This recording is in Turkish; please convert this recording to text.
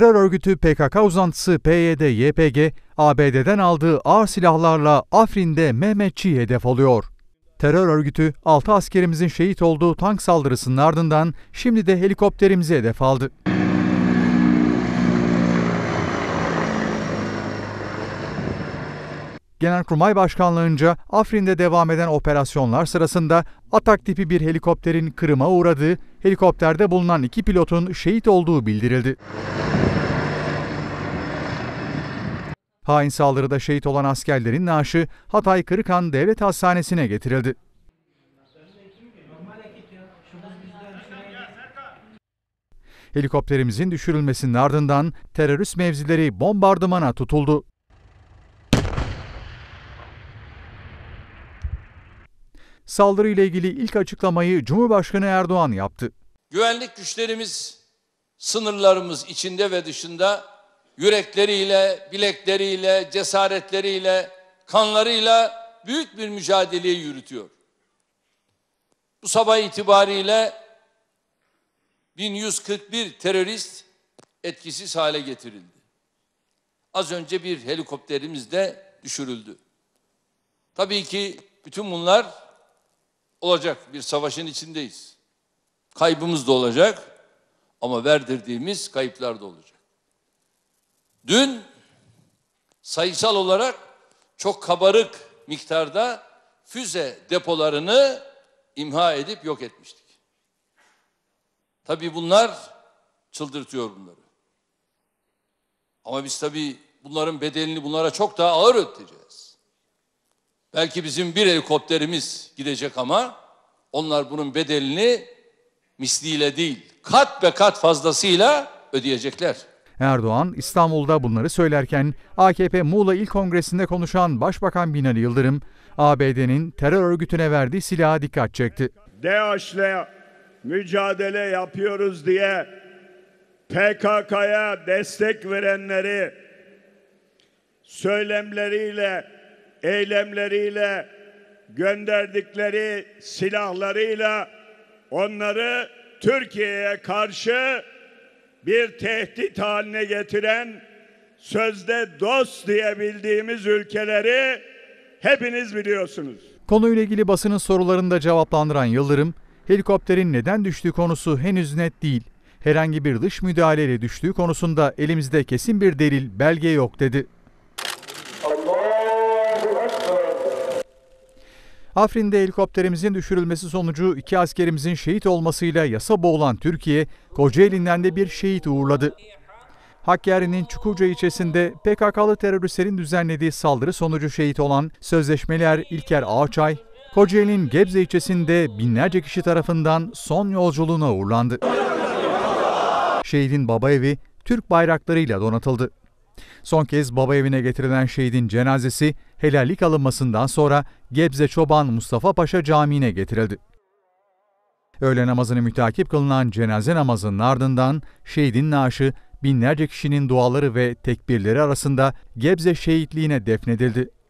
terör örgütü PKK uzantısı PYD-YPG, ABD'den aldığı ağır silahlarla Afrin'de Mehmetçi'yi hedef alıyor. Terör örgütü 6 askerimizin şehit olduğu tank saldırısının ardından şimdi de helikopterimizi hedef aldı. Genelkurmay Başkanlığı'nca Afrin'de devam eden operasyonlar sırasında Atak tipi bir helikopterin kırıma uğradığı, helikopterde bulunan iki pilotun şehit olduğu bildirildi. Hain saldırıda şehit olan askerlerin naaşı Hatay Kırıkan Devlet Hastanesi'ne getirildi. Helikopterimizin düşürülmesinin ardından terörist mevzileri bombardımana tutuldu. ile ilgili ilk açıklamayı Cumhurbaşkanı Erdoğan yaptı. Güvenlik güçlerimiz sınırlarımız içinde ve dışında yürekleriyle, bilekleriyle, cesaretleriyle, kanlarıyla büyük bir mücadeleyi yürütüyor. Bu sabah itibariyle 1141 terörist etkisiz hale getirildi. Az önce bir helikopterimiz de düşürüldü. Tabii ki bütün bunlar olacak. Bir savaşın içindeyiz. Kaybımız da olacak ama verdirdiğimiz kayıplar da olacak. Dün sayısal olarak çok kabarık miktarda füze depolarını imha edip yok etmiştik. Tabii bunlar çıldırtıyor bunları. Ama biz tabii bunların bedelini bunlara çok daha ağır ödeyeceğiz. Belki bizim bir helikopterimiz gidecek ama onlar bunun bedelini misliyle değil, kat be kat fazlasıyla ödeyecekler. Erdoğan İstanbul'da bunları söylerken AKP Muğla İl Kongresi'nde konuşan Başbakan Binali Yıldırım, ABD'nin terör örgütüne verdiği silaha dikkat çekti. DAEŞ'le mücadele yapıyoruz diye PKK'ya destek verenleri söylemleriyle eylemleriyle, gönderdikleri silahlarıyla onları Türkiye'ye karşı bir tehdit haline getiren sözde dost diyebildiğimiz ülkeleri hepiniz biliyorsunuz. Konuyla ilgili basının sorularında cevaplandıran Yıldırım, helikopterin neden düştüğü konusu henüz net değil. Herhangi bir dış müdahaleyle düştüğü konusunda elimizde kesin bir delil, belge yok dedi. Afrin'de helikopterimizin düşürülmesi sonucu iki askerimizin şehit olmasıyla yasa boğulan Türkiye, Kocaeli'nden de bir şehit uğurladı. Hakkari'nin Çukurca ilçesinde PKK'lı teröristlerin düzenlediği saldırı sonucu şehit olan sözleşmeler İlker Ağaçay, Kocaeli'nin Gebze ilçesinde binlerce kişi tarafından son yolculuğuna uğurlandı. Şehidin baba evi Türk bayraklarıyla donatıldı. Son kez baba evine getirilen şehidin cenazesi helallik alınmasından sonra Gebze Çoban Mustafa Paşa Camii'ne getirildi. Öğle namazını mütakip kılınan cenaze namazının ardından şehidin naaşı binlerce kişinin duaları ve tekbirleri arasında Gebze şehitliğine defnedildi.